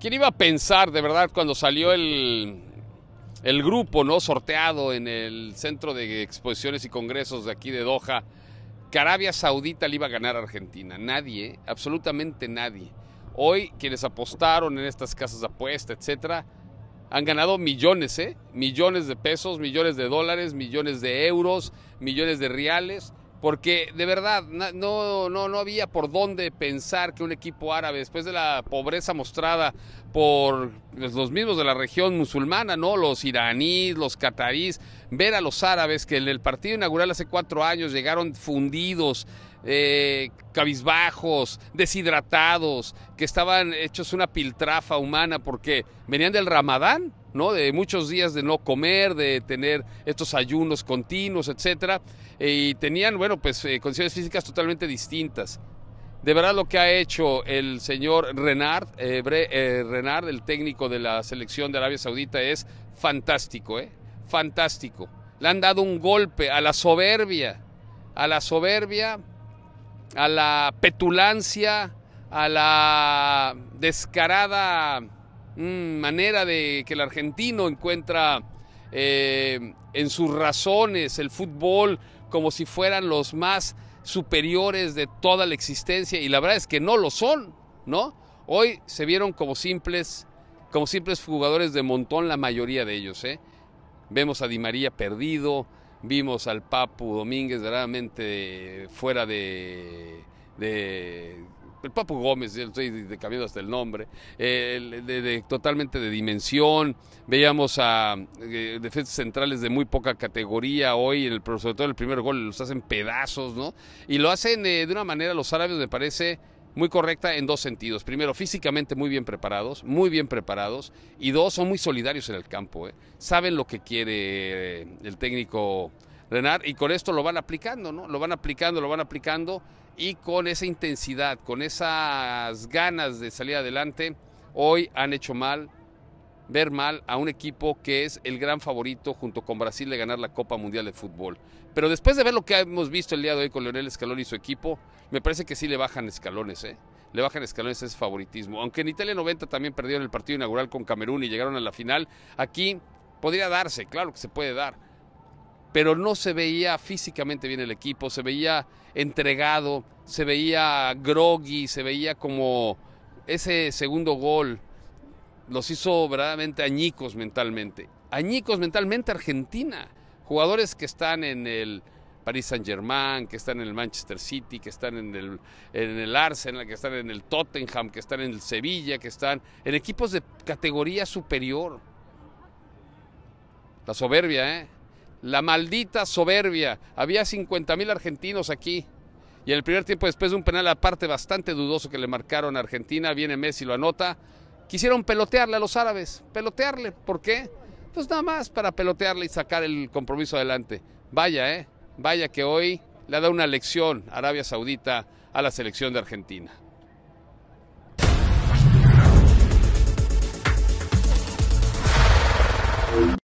¿Quién iba a pensar de verdad cuando salió el, grupo ¿no? sorteado en el Centro de Exposiciones y Congresos de aquí de Doha, que Arabia Saudita le iba a ganar a Argentina. Nadie, absolutamente nadie. Hoy quienes apostaron en estas casas de apuesta, etcétera, han ganado millones, ¿eh? Millones de pesos, millones de dólares, millones de euros, millones de reales porque de verdad no, no, había por dónde pensar que un equipo árabe, después de la pobreza mostrada por los mismos de la región musulmana, ¿no? los iraníes, los catarís, ver a los árabes que en el partido inaugural hace cuatro años llegaron fundidos, eh, cabizbajos, deshidratados, que estaban hechos una piltrafa humana porque venían del ramadán de muchos días de no comer, de tener estos ayunos continuos, etcétera, eh, y tenían, bueno, pues eh, condiciones físicas totalmente distintas. De verdad lo que ha hecho el señor Renard, eh, Renard, el técnico de la selección de Arabia Saudita, es fantástico, ¿eh? Fantástico. Le han dado un golpe a la soberbia, a la soberbia, a la petulancia, a la descarada Mm, manera de que el argentino encuentra eh, en sus razones el fútbol como si fueran los más superiores de toda la existencia y la verdad es que no lo son, ¿no? Hoy se vieron como simples, como simples jugadores de montón la mayoría de ellos, ¿eh? Vemos a Di María perdido, vimos al Papu Domínguez verdaderamente fuera de el Papu Gómez, estoy de cambiando hasta el nombre, totalmente de dimensión. Veíamos a eh, defensas centrales de muy poca categoría hoy, en el, sobre todo el primer gol los hacen pedazos, ¿no? Y lo hacen eh, de una manera, los árabes me parece muy correcta en dos sentidos. Primero, físicamente muy bien preparados, muy bien preparados. Y dos, son muy solidarios en el campo. ¿eh? Saben lo que quiere el técnico Renard y con esto lo van aplicando, ¿no? Lo van aplicando, lo van aplicando y con esa intensidad, con esas ganas de salir adelante, hoy han hecho mal, ver mal a un equipo que es el gran favorito junto con Brasil de ganar la Copa Mundial de Fútbol. Pero después de ver lo que hemos visto el día de hoy con Leonel Escalón y su equipo, me parece que sí le bajan escalones, ¿eh? Le bajan escalones ese favoritismo. Aunque en Italia 90 también perdieron el partido inaugural con Camerún y llegaron a la final, aquí podría darse, claro que se puede dar pero no se veía físicamente bien el equipo, se veía entregado, se veía groggy, se veía como ese segundo gol los hizo verdaderamente añicos mentalmente. Añicos mentalmente Argentina. Jugadores que están en el Paris Saint-Germain, que están en el Manchester City, que están en el, en el Arsenal, que están en el Tottenham, que están en el Sevilla, que están en equipos de categoría superior. La soberbia, ¿eh? La maldita soberbia. Había 50 mil argentinos aquí. Y en el primer tiempo, después de un penal aparte bastante dudoso que le marcaron a Argentina, viene Messi, lo anota. Quisieron pelotearle a los árabes. Pelotearle. ¿Por qué? Pues nada más para pelotearle y sacar el compromiso adelante. Vaya, ¿eh? Vaya que hoy le da una lección Arabia Saudita a la selección de Argentina.